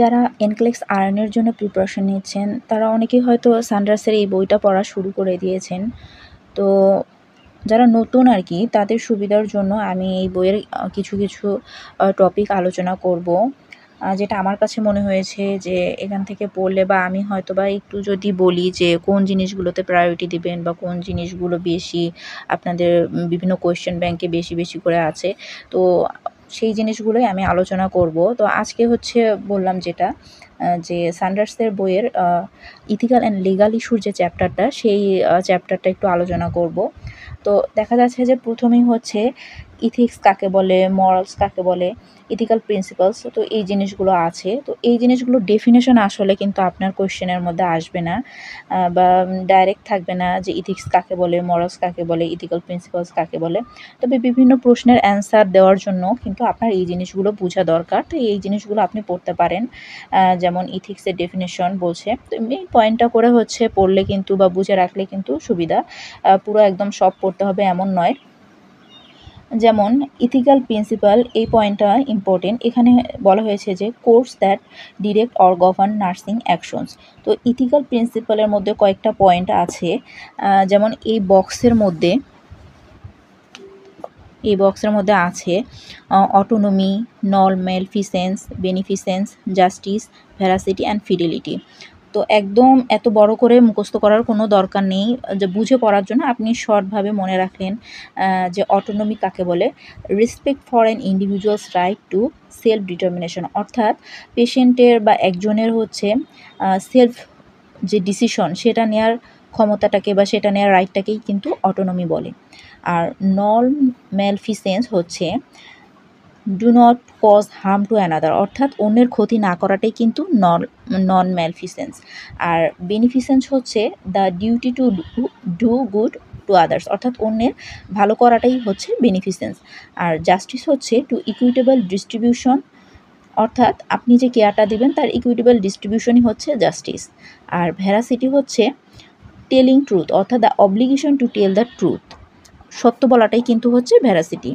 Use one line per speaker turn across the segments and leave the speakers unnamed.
যারা এনক্লেক্স আয়নের জন্য প্রিপারেশন নিচ্ছেন তারা অনেকেই হয়তো সানডার্সের এই বইটা পড়া শুরু করে দিয়েছেন তো যারা নতুন আর কি তাদের সুবিধার জন্য আমি এই বইয়ের কিছু কিছু টপিক আলোচনা করব যেটা আমার কাছে মনে হয়েছে যে এখান থেকে পড়লে বা আমি হয়তো বা একটু যদি বলি যে কোন জিনিসগুলোতে প্রায়োরিটি দিবেন বা কোন জিনিসগুলো বেশি আপনাদের বিভিন্ন কোয়েশ্চেন ব্যাংকে বেশি বেশি করে আছে তো সেই জিনিসগুলোই আমি আলোচনা করব তো আজকে হচ্ছে বললাম যেটা যে স্যান্ডার্সের বইয়ের ইথিক্যাল অ্যান্ড লিগাল ইস্যুর যে চ্যাপ্টারটা সেই চ্যাপ্টারটা একটু আলোচনা করব তো দেখা যাচ্ছে যে প্রথমেই হচ্ছে ইথিক্স কাকে বলে মরালস কাকে বলে ইথিক্যাল প্রিন্সিপালস তো এই জিনিসগুলো আছে তো এই জিনিসগুলো ডেফিনেশন আসলে কিন্তু আপনার কোয়েশ্চেনের মধ্যে আসবে না বা ডাইরেক্ট থাকবে না যে ইথিক্স কাকে বলে মরালস কাকে বলে ইথিক্যাল প্রিন্সিপালস কাকে বলে তবে বিভিন্ন প্রশ্নের অ্যান্সার দেওয়ার জন্য কিন্তু আপনার এই জিনিসগুলো বোঝা দরকার তো এই জিনিসগুলো আপনি পড়তে পারেন যেমন ইথিক্সের ডেফিনেশন বলছে তো এই পয়েন্টটা করে হচ্ছে পড়লে কিন্তু বা বুঝে রাখলে কিন্তু সুবিধা পুরো একদম সব পড়তে হবে এমন নয় যেমন ইথিক্যাল প্রিন্সিপাল এই পয়েন্টটা ইম্পর্টেন্ট এখানে বলা হয়েছে যে course that direct or govern nursing actions তো ইথিক্যাল প্রিন্সিপালের মধ্যে কয়েকটা পয়েন্ট আছে যেমন এই বক্সের মধ্যে এই বক্সের মধ্যে আছে autonomy nonmaleficence beneficence justice veracity and fidelity তো একদম এত বড় করে মুখস্থ করার কোনো দরকার নেই যে বুঝে পড়ার জন্য আপনি শর্টভাবে মনে রাখলেন যে অটোনমি কাকে বলে respect for an individual's right to self determination অর্থাৎ পেশেন্টের বা একজনের হচ্ছে সেলফ যে ডিসিশন সেটা নেওয়ার ক্ষমতাটাকে বা সেটা নেওয়ার রাইটটাকেই কিন্তু অটোনমি বলে আর নন ম্যালফিসেন্স হচ্ছে do not cause harm to another অর্থাৎ অন্যের ক্ষতি না করাটাই কিন্তু নন নন ম্যালফিসেন্স আর বেনিফিসেন্স হচ্ছে the duty to do good to others অর্থাৎ অন্যের ভালো করাটাই হচ্ছে বেনিফিসেন্স আর জাস্টিস হচ্ছে টু ইকুইটেবল ডিস্ট্রিবিউশন অর্থাৎ আপনি যে কেয়ারটা দিবেন তার ইকুইটেবল ডিস্ট্রিবিউশনই হচ্ছে জাস্টিস আর ভ্যারাসিটি হচ্ছে টেলিং ট্রুথ অর্থাৎ the obligation to tell the truth সত্য বলাটাই কিন্তু হচ্ছে ভ্যারাসিটি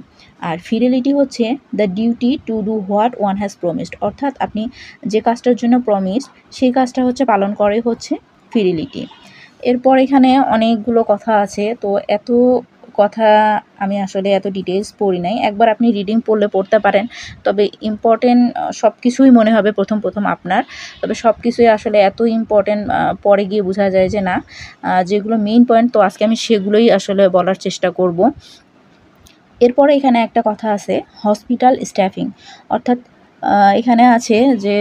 আর ফিডেলিটি হচ্ছে the duty to do what one has promised অর্থাৎ আপনি যে কাজটার জন্য প্রমিস সেই কাজটা হচ্ছে পালন করে হচ্ছে ফিডেলিটি এরপর এখানে অনেকগুলো কথা আছে তো এত কথা আমি আসলে এত ডিটেলস পড়ি নাই একবার আপনি রিডিং পড়লে পড়তে পারেন তবে ইম্পর্টেন্ট সব কিছুই মনে হবে প্রথম প্রথম আপনার তবে সব কিছুই আসলে এত ইম্পর্টেন্ট পরে গিয়ে বোঝা যায় যে না যেগুলো মেইন পয়েন্ট তো আজকে আমি সেগুলোই আসলে বলার চেষ্টা করব এরপরে এখানে একটা কথা আছে হসপিটাল স্টাফিং অর্থাৎ এখানে আছে যে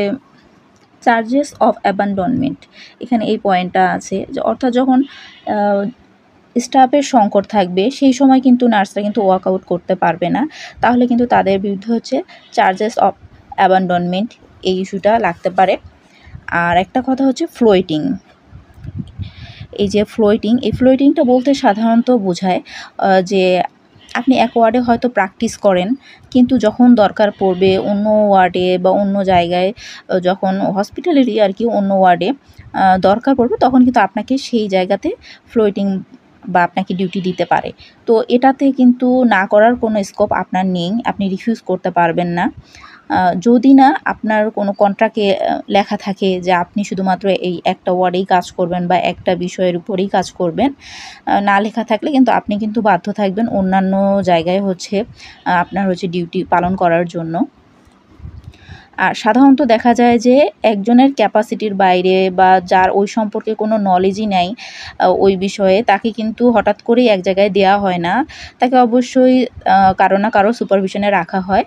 চার্জেস অফ অ্যাবান্ডনমেন্ট এখানে এই পয়েন্টটা আছে যে অর্থাৎ যখন স্টাফের সংকট থাকবে সেই সময় কিন্তু নার্সরা কিন্তু আউট করতে পারবে না তাহলে কিন্তু তাদের বিরুদ্ধে হচ্ছে চার্জেস অফ অ্যাবান্ডনমেন্ট এই ইস্যুটা লাগতে পারে আর একটা কথা হচ্ছে ফ্লোয়েটিং এই যে ফ্লোয়েটিং এই ফ্লোয়েটিংটা বলতে সাধারণত বোঝায় যে আপনি এক ওয়ার্ডে হয়তো প্র্যাকটিস করেন কিন্তু যখন দরকার পড়বে অন্য ওয়ার্ডে বা অন্য জায়গায় যখন হসপিটালেরই আর কি অন্য ওয়ার্ডে দরকার পড়বে তখন কিন্তু আপনাকে সেই জায়গাতে ফ্লোয়েটিং বা আপনাকে ডিউটি দিতে পারে তো এটাতে কিন্তু না করার কোনো স্কোপ আপনার নেই আপনি রিফিউজ করতে পারবেন না যদি না আপনার কোনো কন্ট্রাক্টে লেখা থাকে যে আপনি শুধুমাত্র এই একটা ওয়ার্ডেই কাজ করবেন বা একটা বিষয়ের উপরেই কাজ করবেন না লেখা থাকলে কিন্তু আপনি কিন্তু বাধ্য থাকবেন অন্যান্য জায়গায় হচ্ছে আপনার হচ্ছে ডিউটি পালন করার জন্য আর সাধারণত দেখা যায় যে একজনের ক্যাপাসিটির বাইরে বা যার ওই সম্পর্কে কোনো নলেজই নাই ওই বিষয়ে তাকে কিন্তু হঠাৎ করেই এক জায়গায় দেওয়া হয় না তাকে অবশ্যই কারো না কারো সুপারভিশনে রাখা হয়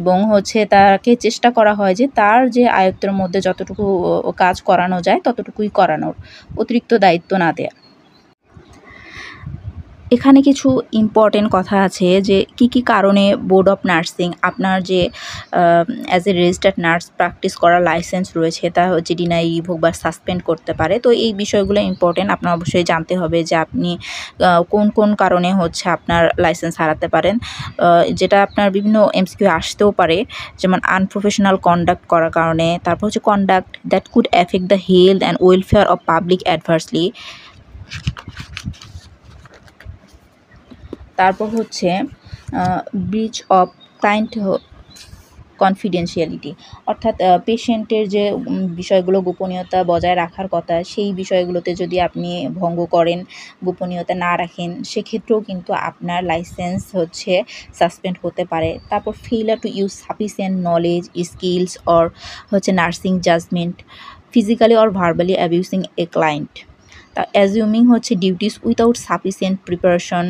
এবং হচ্ছে তাকে চেষ্টা করা হয় যে তার যে আয়ত্তের মধ্যে যতটুকু কাজ করানো যায় ততটুকুই করানোর অতিরিক্ত দায়িত্ব না দেয়া এখানে কিছু ইম্পর্টেন্ট কথা আছে যে কি কি কারণে বোর্ড অফ নার্সিং আপনার যে as a registered nurse practice করার লাইসেন্স রয়েছে তা হচ্ছে ডিনাই রিভোক বা সাসপেন্ড করতে পারে তো এই বিষয়গুলো ইম্পর্টেন্ট আপনার অবশ্যই জানতে হবে যে আপনি কোন কোন কারণে হচ্ছে আপনার লাইসেন্স হারাতে পারেন যেটা আপনার বিভিন্ন এমসিকিউ আসতেও পারে যেমন আনপ্রফেশনাল কন্ডাক্ট করার কারণে তারপর হচ্ছে conduct that could affect the health and welfare of public adversely তারপর হচ্ছে ব্রিচ অফ ক্লায়েন্ট কনফিডেন্সিয়ালিটি অর্থাৎ পেশেন্টের যে বিষয়গুলো গোপনীয়তা বজায় রাখার কথা সেই বিষয়গুলোতে যদি আপনি ভঙ্গ করেন গোপনীয়তা না রাখেন সেক্ষেত্রেও কিন্তু আপনার লাইসেন্স হচ্ছে সাসপেন্ড হতে পারে তারপর failure to use sufficient knowledge skills or হচ্ছে nursing judgment physically or verbally abusing a client তা অ্যাজিউমিং হচ্ছে duties without sufficient preparation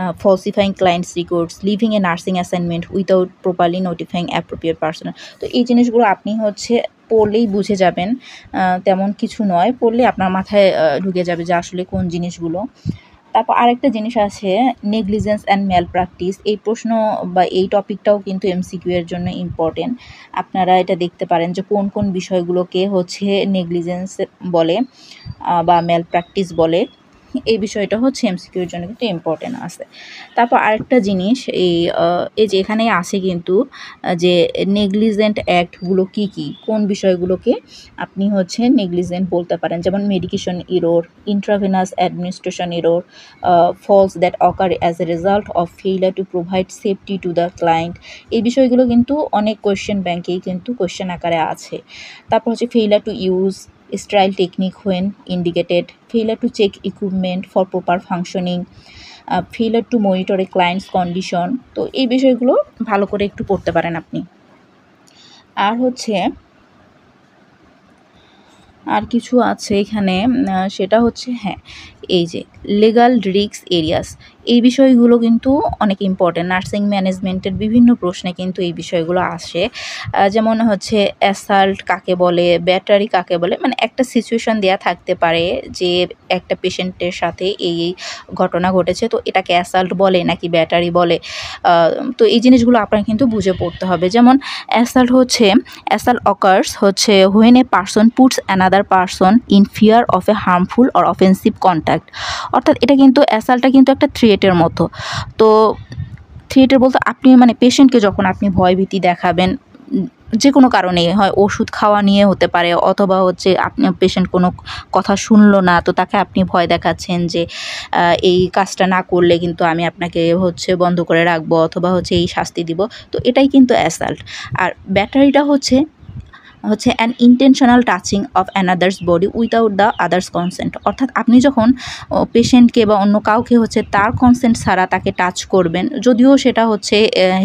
Uh, falsifying clients records leaving a nursing assignment without properly notifying appropriate personnel তো এই জিনিসগুলো আপনি হচ্ছে পড়লেই বুঝে যাবেন তেমন কিছু নয় পড়লে আপনার মাথায় ঢুকে যাবে যে আসলে কোন জিনিসগুলো তারপর আরেকটা জিনিস আছে নেগলিজেন্স অ্যান্ড ম্যাল প্র্যাকটিস এই প্রশ্ন বা এই টপিকটাও কিন্তু এমসিকিউ এর জন্য ইম্পর্টেন্ট আপনারা এটা দেখতে পারেন যে কোন কোন বিষয়গুলোকে হচ্ছে নেগলিজেন্স বলে বা ম্যাল প্র্যাকটিস বলে এই বিষয়টা হচ্ছে এমসিকিউর জন্য কিন্তু ইম্পর্টেন্ট আছে তারপর আরেকটা জিনিস এই এই যে এখানে আছে কিন্তু যে নেগলিজেন্ট অ্যাক্টগুলো কি কি কোন বিষয়গুলোকে আপনি হচ্ছে নেগলিজেন্ট বলতে পারেন যেমন medication error intravenous administration error falls that occur as a result of failure to provide safety to the client এই বিষয়গুলো কিন্তু অনেক কোয়েশ্চেন ব্যাংকেই কিন্তু কোয়েশ্চেন আকারে আছে তারপর হচ্ছে failure to use sterile technique when indicated failure to check equipment for proper functioning failure to monitor a client's condition তো এই বিষয়গুলো ভালো করে একটু পড়তে পারেন আপনি আর হচ্ছে আর কিছু আছে এখানে সেটা হচ্ছে হ্যাঁ এই যে লিগাল রিক্স এরিয়াস এই বিষয়গুলো কিন্তু অনেক ইম্পর্টেন্ট নার্সিং ম্যানেজমেন্টের বিভিন্ন প্রশ্নে কিন্তু এই বিষয়গুলো আসে যেমন হচ্ছে অ্যাসাল্ট কাকে বলে ব্যাটারি কাকে বলে মানে একটা সিচুয়েশন দেয়া থাকতে পারে যে একটা পেশেন্টের সাথে এই এই ঘটনা ঘটেছে তো এটাকে অ্যাসাল্ট বলে নাকি ব্যাটারি বলে তো এই জিনিসগুলো আপনার কিন্তু বুঝে পড়তে হবে যেমন অ্যাসাল্ট হচ্ছে অ্যাসাল্ট অকার্স হচ্ছে when a person puts another person in fear of a harmful or offensive contact অর্থাৎ এটা কিন্তু অ্যাসাল্টটা কিন্তু একটা থ্রি থিয়েটার মতো তো থিয়েটার বলতে আপনি মানে পেশেন্টকে যখন আপনি ভয়ভীতি দেখাবেন যে কোনো কারণে হয় ওষুধ খাওয়া নিয়ে হতে পারে অথবা হচ্ছে আপনি পেশেন্ট কোনো কথা শুনলো না তো তাকে আপনি ভয় দেখাচ্ছেন যে এই কাজটা না করলে কিন্তু আমি আপনাকে হচ্ছে বন্ধ করে রাখবো অথবা হচ্ছে এই শাস্তি দিব তো এটাই কিন্তু অ্যাসাল্ট আর ব্যাটারিটা হচ্ছে হচ্ছে an intentional touching of another's body without the other's consent অর্থাৎ আপনি যখন পেশেন্টকে বা অন্য কাউকে হচ্ছে তার কনসেন্ট ছাড়া তাকে টাচ করবেন যদিও সেটা হচ্ছে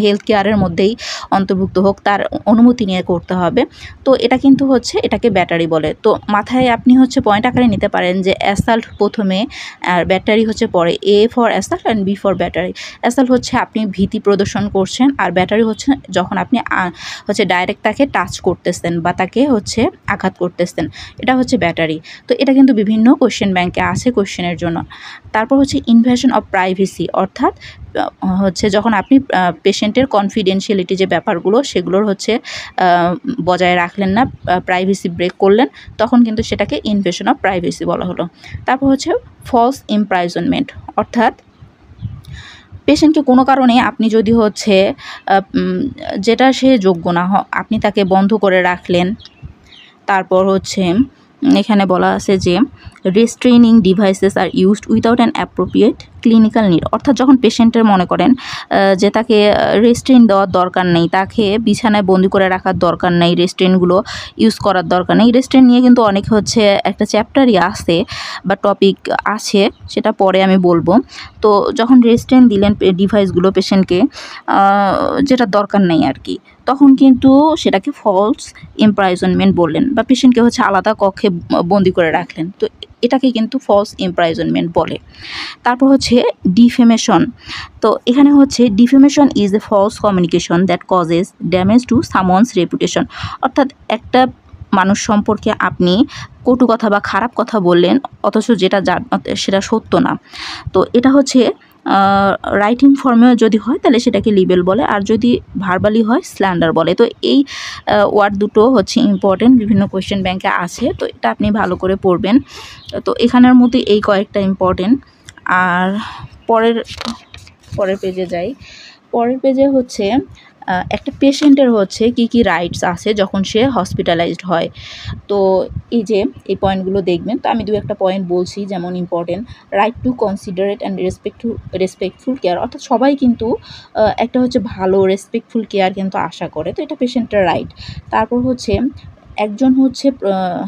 হেলথ কেয়ারের মধ্যেই অন্তর্ভুক্ত হোক তার অনুমতি নিয়ে করতে হবে তো এটা কিন্তু হচ্ছে এটাকে ব্যাটারি বলে তো মাথায় আপনি হচ্ছে পয়েন্ট আকারে নিতে পারেন যে অ্যাসাল্ট প্রথমে আর ব্যাটারি হচ্ছে পরে A for assault and B for battery assault হচ্ছে আপনি ভীতি প্রদর্শন করছেন আর ব্যাটারি হচ্ছে যখন আপনি হচ্ছে ডাইরেক্ট তাকে টাচ করতেছেন বা পাতাকে হচ্ছে আঘাত করতেছেন এটা হচ্ছে ব্যাটারি তো এটা কিন্তু বিভিন্ন কোশ্চেন ব্যাংকে আছে কোশ্চেনের জন্য তারপর হচ্ছে ইনভেশন অফ প্রাইভেসি অর্থাৎ হচ্ছে যখন আপনি পেশেন্টের কনফিডেন্সিয়ালিটি যে ব্যাপারগুলো সেগুলোর হচ্ছে বজায় রাখলেন না প্রাইভেসি ব্রেক করলেন তখন কিন্তু সেটাকে ইনভেশন অফ প্রাইভেসি বলা হলো তারপর হচ্ছে ফলস ইমপ্রাইজনমেন্ট অর্থাৎ পেশেন্টকে কোনো কারণে আপনি যদি হচ্ছে যেটা সে যোগ্য না আপনি তাকে বন্ধ করে রাখলেন তারপর হচ্ছে এখানে বলা আছে যে restraining devices are used without an appropriate clinical need অর্থাৎ যখন পেশেন্টের মনে করেন যে তাকে রেস্ট্রেন দেওয়ার দরকার নেই তাকে বিছানায় বন্দি করে রাখার দরকার নেই রেস্ট্রেনগুলো ইউজ করার দরকার নেই রেস্ট্রেন নিয়ে কিন্তু অনেক হচ্ছে একটা চ্যাপ্টারই আছে বা টপিক আছে সেটা পরে আমি বলবো তো যখন রেস্ট্রেন দিলেন ডিভাইসগুলো পেশেন্টকে যেটা দরকার নেই আর কি তখন কিন্তু সেটাকে ফলস ইমপ্রাইজনমেন্ট বললেন বা পেশেন্টকে হচ্ছে আলাদা কক্ষে বন্দি করে রাখলেন তো এটাকে কিন্তু ফলস ইমপ্রাইজনমেন্ট বলে তারপর হচ্ছে ডিফেমেশন তো এখানে হচ্ছে defamation is a false communication that causes damage to someone's reputation অর্থাৎ একটা মানুষ সম্পর্কে আপনি কটু কথা বা খারাপ কথা বললেন অথচ যেটা সেটা সত্য না তো এটা হচ্ছে রাইটিং ফর্মেও যদি হয় তাহলে সেটাকে লিবেল বলে আর যদি ভার্বালি হয় স্ল্যান্ডার বলে তো এই ওয়ার্ড দুটো হচ্ছে ইম্পর্টেন্ট বিভিন্ন কোয়েশ্চেন ব্যাংকে আছে তো এটা আপনি ভালো করে পড়বেন তো এখানের মধ্যে এই কয়েকটা ইম্পর্টেন্ট আর পরের পরের পেজে যাই পরের পেজে হচ্ছে একটা পেশেন্টের হচ্ছে কি কি রাইটস আছে যখন সে হসপিটালাইজড হয় তো এই যে এই পয়েন্টগুলো দেখবেন তো আমি দু একটা পয়েন্ট বলছি যেমন important right to considerate and respectful respectful care অর্থাৎ সবাই কিন্তু একটা হচ্ছে ভালো রেসপেক্টফুল কেয়ার কিন্তু আশা করে তো এটা পেশেন্টের রাইট তারপর হচ্ছে একজন হচ্ছে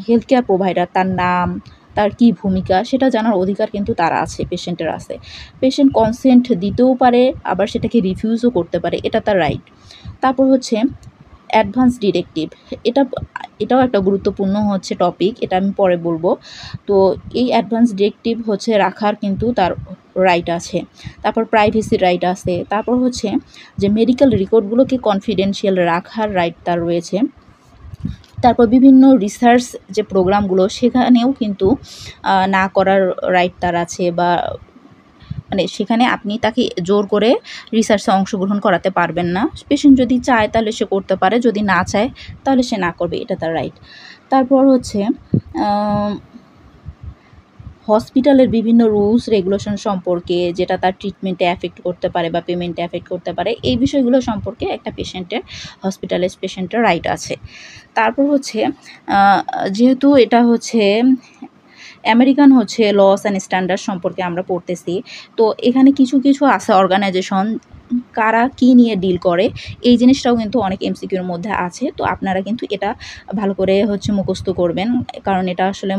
হেলথ কেয়ার প্রোভাইডার তার নাম তার কি ভূমিকা সেটা জানার অধিকার কিন্তু তার আছে পেশেন্টের আছে পেশেন্ট কনসেন্ট দিতেও পারে আবার সেটাকে রিফিউজও করতে পারে এটা তার রাইট তারপর হচ্ছে অ্যাডভান্স ডিরেক্টিভ এটা এটাও একটা গুরুত্বপূর্ণ হচ্ছে টপিক এটা আমি পরে বলবো তো এই অ্যাডভান্স ডিরেক্টিভ হচ্ছে রাখার কিন্তু তার রাইট আছে তারপর প্রাইভেসির রাইট আছে তারপর হচ্ছে যে মেডিকেল রেকর্ডগুলোকে কনফিডেন্সিয়াল রাখার রাইট তার রয়েছে তারপর বিভিন্ন রিসার্চ যে প্রোগ্রামগুলো সেখানেও কিন্তু না করার রাইট তার আছে বা মানে সেখানে আপনি তাকে জোর করে রিসার্চে অংশগ্রহণ করাতে পারবেন না পেশেন্ট যদি চায় তাহলে সে করতে পারে যদি না চায় তাহলে সে না করবে এটা তার রাইট তারপর হচ্ছে হসপিটালের বিভিন্ন রুলস রেগুলেশন সম্পর্কে যেটা তার ট্রিটমেন্টে অ্যাফেক্ট করতে পারে বা পেমেন্টে অ্যাফেক্ট করতে পারে এই বিষয়গুলো সম্পর্কে একটা পেশেন্টের হসপিটালের পেশেন্টের রাইট আছে তারপর হচ্ছে যেহেতু এটা হচ্ছে আমেরিকান হচ্ছে লস অ্যান্ড স্ট্যান্ডার্ড সম্পর্কে আমরা পড়তেছি তো এখানে কিছু কিছু আছে অর্গানাইজেশন কারা কি নিয়ে ডিল করে এই জিনিসটাও কিন্তু অনেক এমসিকিউর মধ্যে আছে তো আপনারা কিন্তু এটা ভালো করে হচ্ছে মুখস্থ করবেন কারণ এটা আসলে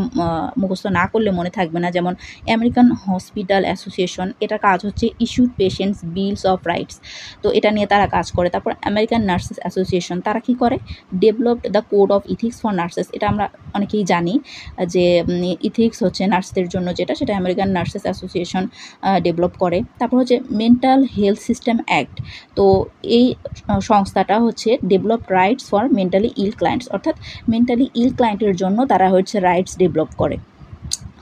মুখস্থ না করলে মনে থাকবে না যেমন আমেরিকান হসপিটাল অ্যাসোসিয়েশন এটা কাজ হচ্ছে issued patient's bills of rights তো এটা নিয়ে তারা কাজ করে তারপর আমেরিকান নার্সেস অ্যাসোসিয়েশন তারা কি করে developed the code of ethics for nurses এটা আমরা অনেকেই জানি যে ইথিক্স হচ্ছে নার্সদের জন্য যেটা সেটা আমেরিকান নার্সেস অ্যাসোসিয়েশন ডেভেলপ করে তারপর হচ্ছে mental health system protection act তো এই সংস্থাটা হচ্ছে develop rights for mentally ill clients অর্থাৎ মেন্টালি ইল ক্লায়েন্টের জন্য তারা হচ্ছে রাইটস ডেভেলপ করে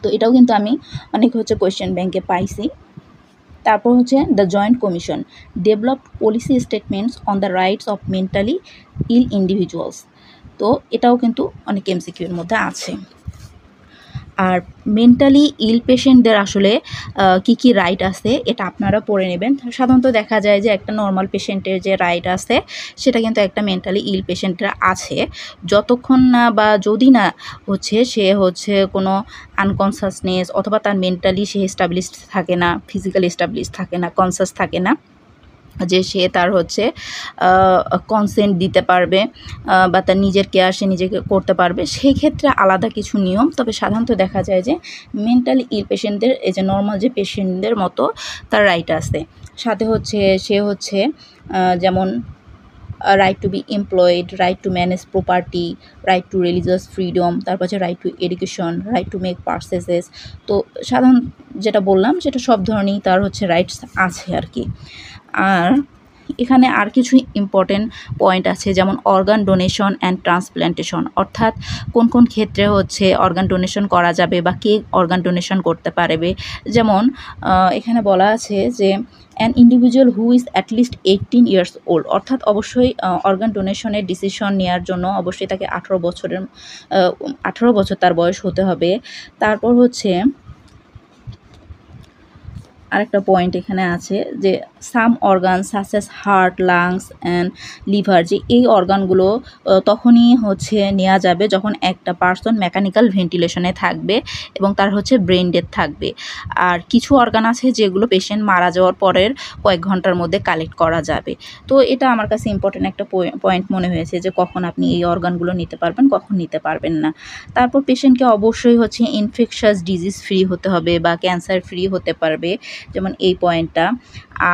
তো এটাও কিন্তু আমি অনেক হচ্ছে কোয়েশ্চেন ব্যাংকে পাইছি তারপর হচ্ছে the joint commission develop policy statements on the rights of mentally ill individuals তো এটাও কিন্তু অনেক এমসিকিউর মধ্যে আছে আর মেন্টালি ইল পেশেন্টদের আসলে কি কি রাইট আছে এটা আপনারা পড়ে নেবেন সাধারণত দেখা যায় যে একটা নর্মাল পেশেন্টের যে রাইট আছে সেটা কিন্তু একটা মেন্টালি ইল পেশেন্টের আছে যতক্ষণ না বা যদি না হচ্ছে সে হচ্ছে কোনো আনকনসাসনেস অথবা তার মেন্টালি সে স্টাবলিশ থাকে না ফিজিক্যাল এস্টাবলিশ থাকে না কনসাস থাকে না যে সে তার হচ্ছে কনসেন্ট দিতে পারবে বা তার নিজের কেয়ার সে নিজেকে করতে পারবে সেই ক্ষেত্রে আলাদা কিছু নিয়ম তবে সাধারণত দেখা যায় যে মেন্টালি ইল পেশেন্টদের এই যে নর্মাল যে পেশেন্টদের মতো তার রাইট আছে সাথে হচ্ছে সে হচ্ছে যেমন right to be employed right to manage property right to religious freedom তারপর হচ্ছে right to education right to make purchases তো সাধারণ যেটা বললাম সেটা সব ধরনেরই তার হচ্ছে রাইটস আছে আর কি আর এখানে আর কিছু ইম্পর্টেন্ট পয়েন্ট আছে যেমন অর্গান ডোনেশন অ্যান্ড ট্রান্সপ্ল্যান্টেশন অর্থাৎ কোন কোন ক্ষেত্রে হচ্ছে অর্গান ডোনেশন করা যাবে বা কে অর্গান ডোনেশন করতে পারবে যেমন এখানে বলা আছে যে an individual who is at least eighteen years old অর্থাৎ অবশ্যই অর্গান ডোনেশনের ডিসিশন নেওয়ার জন্য অবশ্যই তাকে আঠারো বছরের আঠারো বছর তার বয়স হতে হবে তারপর হচ্ছে আরেকটা পয়েন্ট এখানে আছে যে some organ such as heart lungs and liver যে এই অর্গানগুলো তখনই হচ্ছে নেওয়া যাবে যখন একটা পার্সন মেকানিক্যাল ভেন্টিলেশনে থাকবে এবং তার হচ্ছে ব্রেন ডেথ থাকবে আর কিছু অর্গান আছে যেগুলো পেশেন্ট মারা যাওয়ার পরের কয়েক ঘন্টার মধ্যে কালেক্ট করা যাবে তো এটা আমার কাছে ইম্পর্টেন্ট একটা পয়েন্ট মনে হয়েছে যে কখন আপনি এই অর্গানগুলো নিতে পারবেন কখন নিতে পারবেন না তারপর পেশেন্টকে অবশ্যই হচ্ছে ইনফেকশাস ডিজিজ ফ্রি হতে হবে বা ক্যান্সার ফ্রি হতে পারবে যেমন এই পয়েন্টটা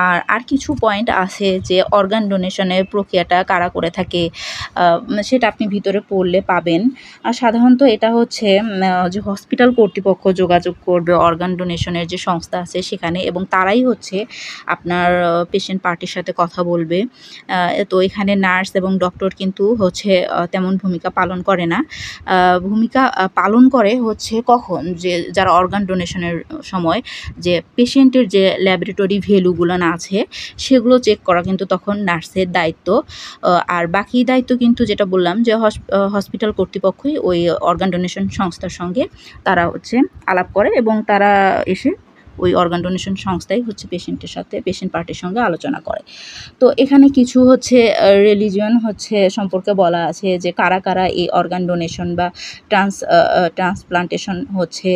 আর আর কিছু পয়েন্ট আছে যে অর্গান ডোনেশনের প্রক্রিয়াটা কারা করে থাকে সেটা আপনি ভিতরে পড়লে পাবেন আর সাধারণত এটা হচ্ছে যে হসপিটাল কর্তৃপক্ষ যোগাযোগ করবে অর্গান ডোনেশনের যে সংস্থা আছে সেখানে এবং তারাই হচ্ছে আপনার পেশেন্ট পার্টির সাথে কথা বলবে তো এখানে নার্স এবং ডক্টর কিন্তু হচ্ছে তেমন ভূমিকা পালন করে না ভূমিকা পালন করে হচ্ছে কখন যে যারা অর্গান ডোনেশনের সময় যে পেশেন্ট পেশেন্টের যে ল্যাবরেটরি ভ্যালুগুলো আছে সেগুলো চেক করা কিন্তু তখন নার্সের দায়িত্ব আর বাকি দায়িত্ব কিন্তু যেটা বললাম যে হসপিটাল কর্তৃপক্ষই ওই অর্গান ডোনেশন সংস্থার সঙ্গে তারা হচ্ছে আলাপ করে এবং তারা এসে ওই অর্গান ডোনেশন সংস্থাই হচ্ছে পেশেন্টের সাথে পেশেন্ট পার্টির সঙ্গে আলোচনা করে তো এখানে কিছু হচ্ছে রিলিজিয়ন হচ্ছে সম্পর্কে বলা আছে যে কারা কারা এই অর্গান ডোনেশন বা ট্রান্স ট্রান্সপ্লান্টেশন হচ্ছে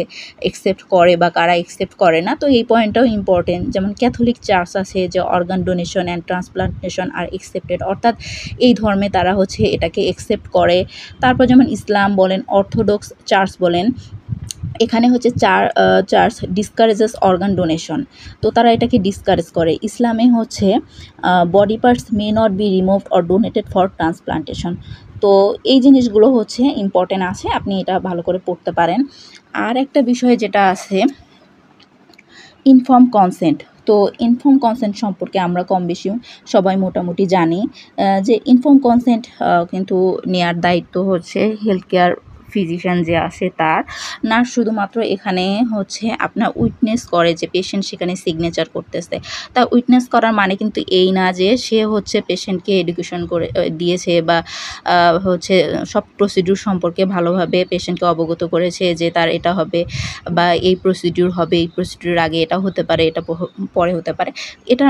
একসেপ্ট করে বা কারা একসেপ্ট করে না তো এই পয়েন্টটাও ইম্পর্টেন্ট যেমন ক্যাথলিক চার্চ আছে যে organ donation and transplantation are accepted অর্থাৎ এই ধর্মে তারা হচ্ছে এটাকে একসেপ্ট করে তারপর যেমন ইসলাম বলেন অর্থোডক্স চার্চ বলেন এখানে হচ্ছে চার চার্চ ডিসকারেজেস অর্গান ডোনেশন তো তারা এটাকে ডিসকারেজ করে ইসলামে হচ্ছে body parts may not be removed or donated for transplantation তো এই জিনিসগুলো হচ্ছে ইম্পর্টেন্ট আছে আপনি এটা ভালো করে পড়তে পারেন আর একটা বিষয় যেটা আছে ইনফর্ম কনসেন্ট তো ইনফর্ম কনসেন্ট সম্পর্কে আমরা কম বেশি সবাই মোটামুটি জানি যে ইনফর্ম কনসেন্ট কিন্তু নেয়ার দায়িত্ব হচ্ছে হেলথ কেয়ার ফিজিশিয়ান যে আছে তার নার্স শুধুমাত্র এখানে হচ্ছে আপনার উইটনেস করে যে পেশেন্ট সেখানে সিগনেচার করতেছে তা উইটনেস করার মানে কিন্তু এই না যে সে হচ্ছে পেশেন্টকে এডুকেশন করে দিয়েছে বা হচ্ছে সব প্রসিডিউর সম্পর্কে ভালোভাবে পেশেন্টকে অবগত করেছে যে তার এটা হবে বা এই প্রসিডিউর হবে এই প্রসিডিউর আগে এটা হতে পারে এটা পরে হতে পারে এটা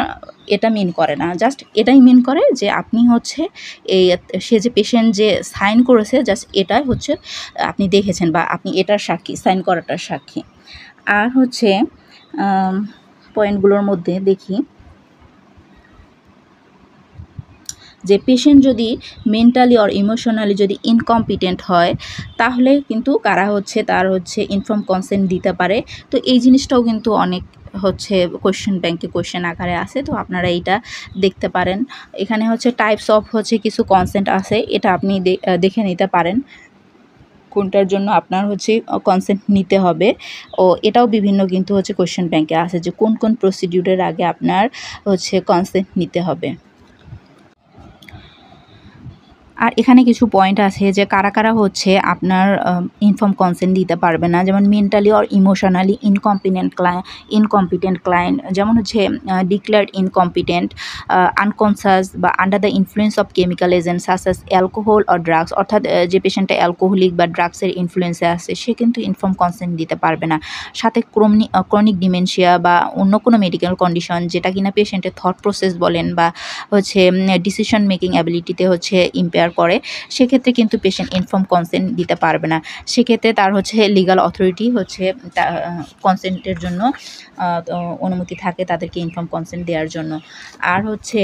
এটা মিন করে না জাস্ট এটাই মিন করে যে আপনি হচ্ছে এই সে যে পেশেন্ট যে সাইন করেছে জাস্ট এটাই হচ্ছে আপনি দেখেছেন বা আপনি এটার সাক্ষী সাইন করাটার সাক্ষী আর হচ্ছে পয়েন্টগুলোর মধ্যে দেখি যে পেশেন্ট যদি মেন্টালি অর ইমোশনালি যদি ইনকম্পিটেন্ট হয় তাহলে কিন্তু কারা হচ্ছে তার হচ্ছে ইনফর্ম কনসেন্ট দিতে পারে তো এই জিনিসটাও কিন্তু অনেক হচ্ছে কোয়েশ্চেন ব্যাংকে কোয়েশ্চেন আকারে আছে তো আপনারা এইটা দেখতে পারেন এখানে হচ্ছে টাইপস অফ হচ্ছে কিছু কনসেন্ট আছে এটা আপনি দেখে নিতে পারেন কোনটার জন্য আপনার হচ্ছে কনসেন্ট নিতে হবে ও এটাও বিভিন্ন কিন্তু হচ্ছে কোয়েশ্চেন ব্যাংকে আছে যে কোন কোন প্রসিডিউরের আগে আপনার হচ্ছে কনসেন্ট নিতে হবে আর এখানে কিছু পয়েন্ট আছে যে কারা কারা হচ্ছে আপনার ইনফর্ম কনসেন্ট দিতে পারবে না যেমন mentally or emotionally incompetent client incompetent client যেমন হচ্ছে ডিক্লেয়ার্ড ইনকম্পিটেন্ট আনকনসাস বা under the influence of chemical agent such as alcohol or drugs অর্থাৎ যে পেশেন্টটা অ্যালকোহলিক বা ড্রাগসের ইনফ্লুয়েন্সে আছে সে কিন্তু ইনফর্ম কনসেন্ট দিতে পারবে না সাথে ক্রমনি ক্রনিক ডিমেনশিয়া বা অন্য কোনো মেডিকেল কন্ডিশন যেটা কিনা পেশেন্টের থট প্রসেস বলেন বা হচ্ছে ডিসিশন মেকিং অ্যাবিলিটিতে হচ্ছে ইম্পেয়ার শেয়ার করে সেক্ষেত্রে কিন্তু পেশেন্ট ইনফর্ম কনসেন্ট দিতে পারবে না সেক্ষেত্রে তার হচ্ছে লিগাল অথরিটি হচ্ছে কনসেন্টের জন্য অনুমতি থাকে তাদেরকে ইনফর্ম কনসেন্ট দেওয়ার জন্য আর হচ্ছে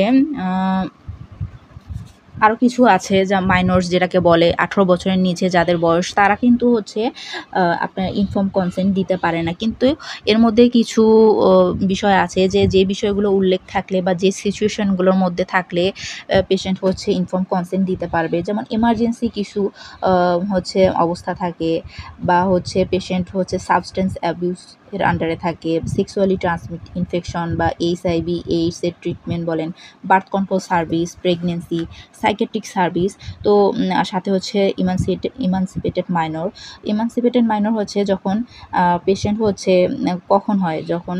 আরও কিছু আছে যা মাইনর্স যেটাকে বলে আঠারো বছরের নিচে যাদের বয়স তারা কিন্তু হচ্ছে আপনার ইনফর্ম কনসেন্ট দিতে পারে না কিন্তু এর মধ্যে কিছু বিষয় আছে যে যে বিষয়গুলো উল্লেখ থাকলে বা যে সিচুয়েশনগুলোর মধ্যে থাকলে পেশেন্ট হচ্ছে ইনফর্ম কনসেন্ট দিতে পারবে যেমন এমার্জেন্সি কিছু হচ্ছে অবস্থা থাকে বা হচ্ছে পেশেন্ট হচ্ছে সাবস্টেন্স অ্যাবিউস এর আন্ডারে থাকে সেক্সুয়ালি ট্রান্সমিট ইনফেকশন বা এইডস এইডসের ট্রিটমেন্ট বলেন birth control service pregnancy psychiatric service তো সাথে হচ্ছে ইমানসিপেটেড ইমানসিপেটেড মাইনর ইমানসিপেটেড মাইনর হচ্ছে যখন পেশেন্ট হচ্ছে কখন হয় যখন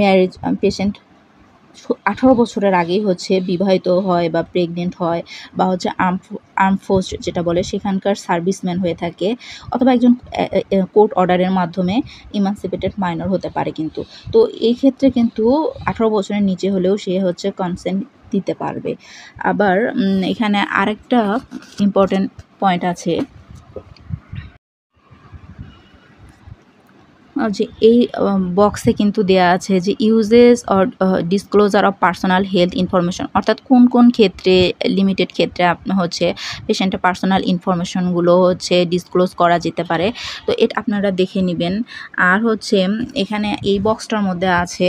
ম্যারেজ পেশেন্ট আঠারো বছরের আগেই হচ্ছে বিবাহিত হয় বা প্রেগনেন্ট হয় বা হচ্ছে আর্ম ফোর্স যেটা বলে সেখানকার সার্ভিসম্যান হয়ে থাকে অথবা একজন কোর্ট অর্ডারের মাধ্যমে ইমানসিপেটেড মাইনর হতে পারে কিন্তু তো এই ক্ষেত্রে কিন্তু আঠারো বছরের নিচে হলেও সে হচ্ছে কনসেন্ট দিতে পারবে আবার এখানে আরেকটা ইম্পর্ট্যান্ট পয়েন্ট আছে যে এই বক্সে কিন্তু দেয়া আছে যে uses or disclosure of personal health information অর্থাৎ কোন কোন ক্ষেত্রে লিমিটেড ক্ষেত্রে হচ্ছে পেশেন্টের পার্সোনাল ইনফরমেশনগুলো হচ্ছে ডিসক্লোজ করা যেতে পারে তো এটা আপনারা দেখে নেবেন আর হচ্ছে এখানে এই বক্সটার মধ্যে আছে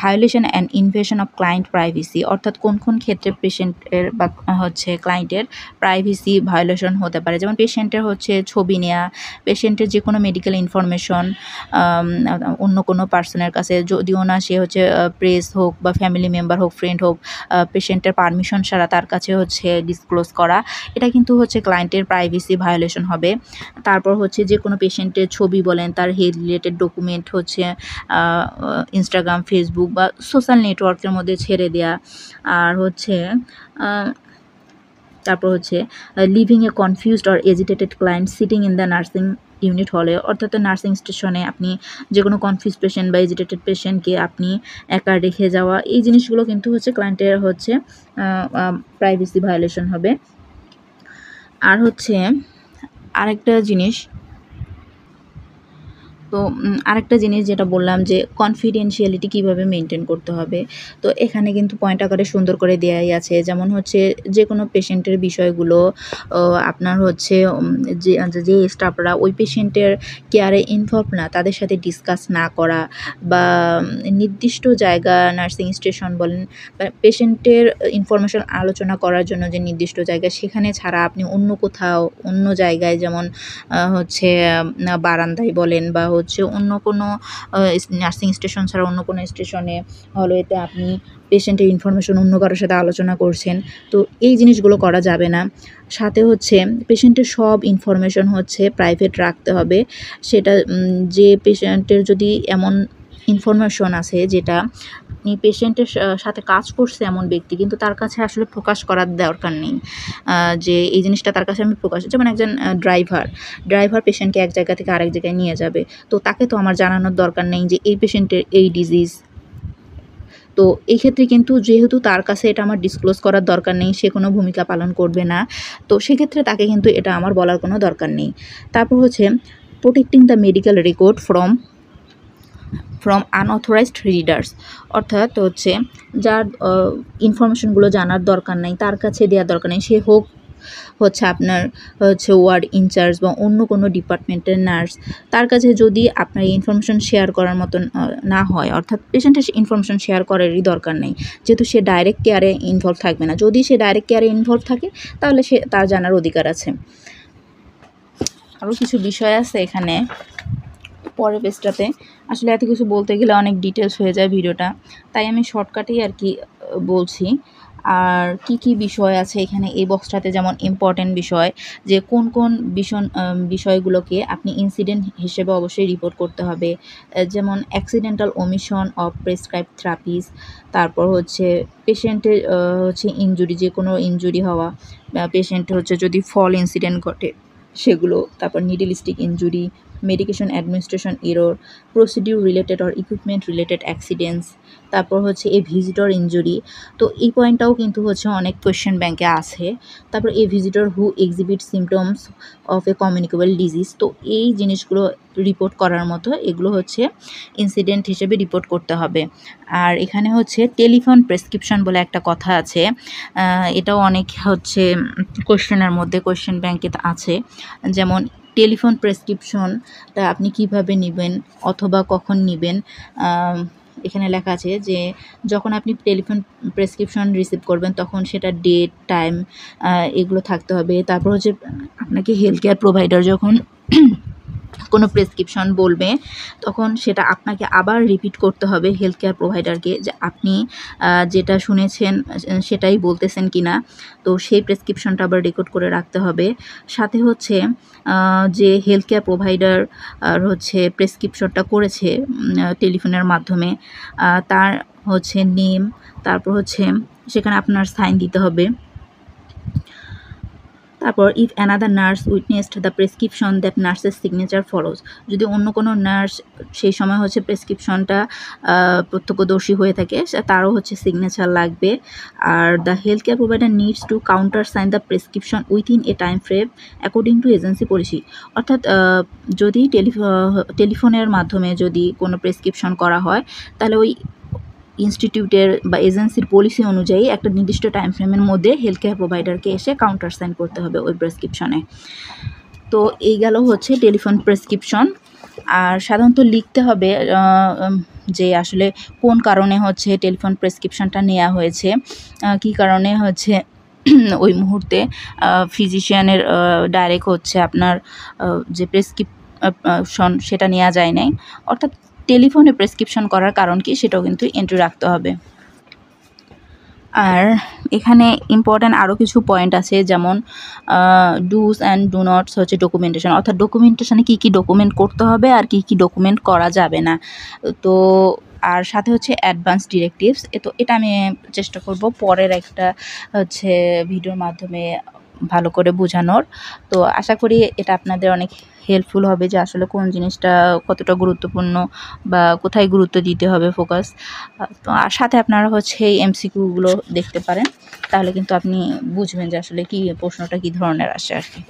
violation and invasion of client privacy অর্থাৎ কোন কোন ক্ষেত্রে পেশেন্টের বা হচ্ছে ক্লায়েন্টের প্রাইভেসি ভায়োলেশন হতে পারে যেমন পেশেন্টের হচ্ছে ছবি নেওয়া পেশেন্টের যে কোনো মেডিকেল ইনফরমেশন অন্য কোনো পার্সনের কাছে যদিও না সে হচ্ছে প্রেস হোক বা ফ্যামিলি মেম্বার হোক ফ্রেন্ড হোক পেশেন্টের পারমিশন ছাড়া তার কাছে হচ্ছে ডিসক্লোজ করা এটা কিন্তু হচ্ছে ক্লায়েন্টের প্রাইভেসি ভায়োলেশন হবে তারপর হচ্ছে যে কোনো পেশেন্টের ছবি বলেন তার হেলথ রিলেটেড ডকুমেন্ট হচ্ছে ইনস্টাগ্রাম ফেসবুক বা সোশ্যাল নেটওয়ার্কের মধ্যে ছেড়ে দেয়া আর হচ্ছে তারপর হচ্ছে leaving a confused or agitated client sitting in the nursing unit হলে অর্থাৎ নার্সিং স্টেশনে আপনি যে কোনো কনফিউজ পেশেন্ট বা এজিটেটেড পেশেন্টকে আপনি একা রেখে যাওয়া এই জিনিসগুলো কিন্তু হচ্ছে ক্লায়েন্টের হচ্ছে প্রাইভেসি ভায়োলেশন হবে আর হচ্ছে আরেকটা জিনিস তো আরেকটা জিনিস যেটা বললাম যে কনফিডেন্সিয়ালিটি কিভাবে মেনটেন করতে হবে তো এখানে কিন্তু পয়েন্ট আকারে সুন্দর করে দেওয়াই আছে যেমন হচ্ছে যে কোনো পেশেন্টের বিষয়গুলো আপনার হচ্ছে যে যে স্টাফরা ওই পেশেন্টের কেয়ারে ইনভলভ না তাদের সাথে ডিসকাস না করা বা নির্দিষ্ট জায়গা নার্সিং স্টেশন বলেন পেশেন্টের মানে ইনফরমেশন আলোচনা করার জন্য যে নির্দিষ্ট জায়গা সেখানে ছাড়া আপনি অন্য কোথাও অন্য জায়গায় যেমন হচ্ছে বারান্দায় বলেন বা হচ্ছে অন্য কোনো নার্সিং স্টেশন ছাড়া অন্য কোনো স্টেশনে হলওয়েতে আপনি পেশেন্টের ইনফরমেশন অন্য কারোর সাথে আলোচনা করছেন তো এই জিনিসগুলো করা যাবে না সাথে হচ্ছে পেশেন্টের সব ইনফরমেশন হচ্ছে প্রাইভেট রাখতে হবে সেটা যে পেশেন্টের যদি এমন ইনফরমেশন আছে যেটা আপনি পেশেন্টের সাথে কাজ করছে এমন ব্যক্তি কিন্তু তার কাছে আসলে প্রকাশ করার দরকার নেই যে এই জিনিসটা তার কাছে আমি প্রকাশ যেমন একজন ড্রাইভার ড্রাইভার পেশেন্টকে এক জায়গা থেকে আরেক জায়গায় নিয়ে যাবে তো তাকে তো আমার জানানোর দরকার নেই যে এই পেশেন্টের এই ডিজিজ তো এই ক্ষেত্রে কিন্তু যেহেতু তার কাছে এটা আমার ডিসক্লোজ করার দরকার নেই সে কোনো ভূমিকা পালন করবে না তো সেক্ষেত্রে তাকে কিন্তু এটা আমার বলার কোনো দরকার নেই তারপর হচ্ছে protecting the medical record from from unauthorized readers অর্থাৎ হচ্ছে যার ইনফরমেশনগুলো জানার দরকার নাই তার কাছে দেওয়ার দরকার নেই সে হোক হচ্ছে আপনার হচ্ছে ওয়ার্ড ইনচার্জ বা অন্য কোনো ডিপার্টমেন্টের নার্স তার কাছে যদি আপনার ইনফরমেশন শেয়ার করার মতন না হয় অর্থাৎ পেশেন্টের ইনফরমেশন শেয়ার করারই দরকার নেই যেহেতু সে ডাইরেক্ট কেয়ারে ইনভলভ থাকবে না যদি সে ডাইরেক্ট কেয়ারে ইনভলভ থাকে তাহলে সে তার জানার অধিকার আছে আরও কিছু বিষয় আছে এখানে পরের পেজটাতে আসলে এত কিছু বলতে গেলে অনেক ডিটেলস হয়ে যায় ভিডিওটা তাই আমি শর্টকাটেই আর কি বলছি আর কি কি বিষয় আছে এখানে এই বক্সটাতে যেমন ইম্পর্টেন্ট বিষয় যে কোন কোন বিষণ বিষয়গুলোকে আপনি ইনসিডেন্ট হিসেবে অবশ্যই রিপোর্ট করতে হবে যেমন accidental omission of prescribe therapies তারপর হচ্ছে পেশেন্টের হচ্ছে ইঞ্জুরি যে কোনো ইঞ্জুরি হওয়া পেশেন্ট হচ্ছে যদি ফল ইনসিডেন্ট ঘটে সেগুলো তারপর needlestick injury medication administration error procedure related or equipment related accidents তারপর হচ্ছে এ ভিজিটর ইঞ্জুরি তো এই পয়েন্টটাও কিন্তু হচ্ছে অনেক কোয়েশ্চেন ব্যাংকে আছে তারপর a visitor who exhibit symptoms of a communicable disease তো এই জিনিসগুলো রিপোর্ট করার মতো এগুলো হচ্ছে ইনসিডেন্ট হিসেবে রিপোর্ট করতে হবে আর এখানে হচ্ছে টেলিফোন প্রেসক্রিপশন বলে একটা কথা আছে এটাও অনেক হচ্ছে কোয়েশ্চেনের মধ্যে কোয়েশ্চেন ব্যাংকে আছে যেমন টেলিফোন প্রেসক্রিপশন তা আপনি কিভাবে নেবেন অথবা কখন নেবেন এখানে লেখা আছে যে যখন আপনি টেলিফোন প্রেসক্রিপশন রিসিভ করবেন তখন সেটা ডেট টাইম এগুলো থাকতে হবে তারপর হচ্ছে আপনাকে হেলথ কেয়ার প্রোভাইডার যখন কোনো প্রেসক্রিপশন বলবে তখন সেটা আপনাকে আবার রিপিট করতে হবে হেলথ কেয়ার প্রোভাইডারকে যে আপনি যেটা শুনেছেন সেটাই বলতেছেন কি না তো সেই প্রেসক্রিপশনটা আবার রেকর্ড করে রাখতে হবে সাথে হচ্ছে যে হেলথ কেয়ার প্রোভাইডার হচ্ছে প্রেসক্রিপশনটা করেছে টেলিফোনের মাধ্যমে তার হচ্ছে নেম তারপর হচ্ছে সেখানে আপনার সাইন দিতে হবে তারপর if another nurse witnessed the prescription that নার্সের সিগনেচার ফলোজ যদি অন্য কোনো নার্স সেই সময় হচ্ছে প্রেসক্রিপশনটা প্রত্যক্ষদর্শী হয়ে থাকে তারও হচ্ছে সিগনেচার লাগবে আর the health care provider needs to counter sign the prescription within a time frame according to agency policy অর্থাৎ যদি টেলিফোনের মাধ্যমে যদি কোনো প্রেসক্রিপশন করা হয় তাহলে ওই ইনস্টিটিউটের বা এজেন্সির পলিসি অনুযায়ী একটা নির্দিষ্ট টাইম ফ্রেমের মধ্যে হেলথ কেয়ার প্রোভাইডারকে এসে কাউন্টার সাইন করতে হবে ওই প্রেসক্রিপশনে তো এই গেল হচ্ছে টেলিফোন প্রেসক্রিপশন আর সাধারণত লিখতে হবে যে আসলে কোন কারণে হচ্ছে টেলিফোন প্রেসক্রিপশনটা নেওয়া হয়েছে কি কারণে হচ্ছে ওই মুহূর্তে ফিজিশিয়ানের ডাইরেক্ট হচ্ছে আপনার যে প্রেসক্রিপশন সেটা নেওয়া যায় নাই অর্থাৎ টেলিফোনে প্রেসক্রিপশন করার কারণ কি সেটাও কিন্তু এন্ট্রি রাখতে হবে আর এখানে ইম্পর্ট্যান্ট আরও কিছু পয়েন্ট আছে যেমন ডুস অ্যান্ড ডু নটস হচ্ছে ডকুমেন্টেশন অর্থাৎ ডকুমেন্টেশনে কী কী ডকুমেন্ট করতে হবে আর কী কী ডকুমেন্ট করা যাবে না তো আর সাথে হচ্ছে অ্যাডভান্স ডিরেক্টিভস এ তো এটা আমি চেষ্টা করব পরের একটা হচ্ছে ভিডিওর মাধ্যমে ভালো করে বোঝানোর তো আশা করি এটা আপনাদের অনেক হেল্পফুল হবে যে আসলে কোন জিনিসটা কতটা গুরুত্বপূর্ণ বা কোথায় গুরুত্ব দিতে হবে ফোকাস তো আর সাথে আপনারা হচ্ছে এই এমসিকিউগুলো দেখতে পারেন তাহলে কিন্তু আপনি বুঝবেন যে আসলে কি প্রশ্নটা কি ধরনের আসে আর কি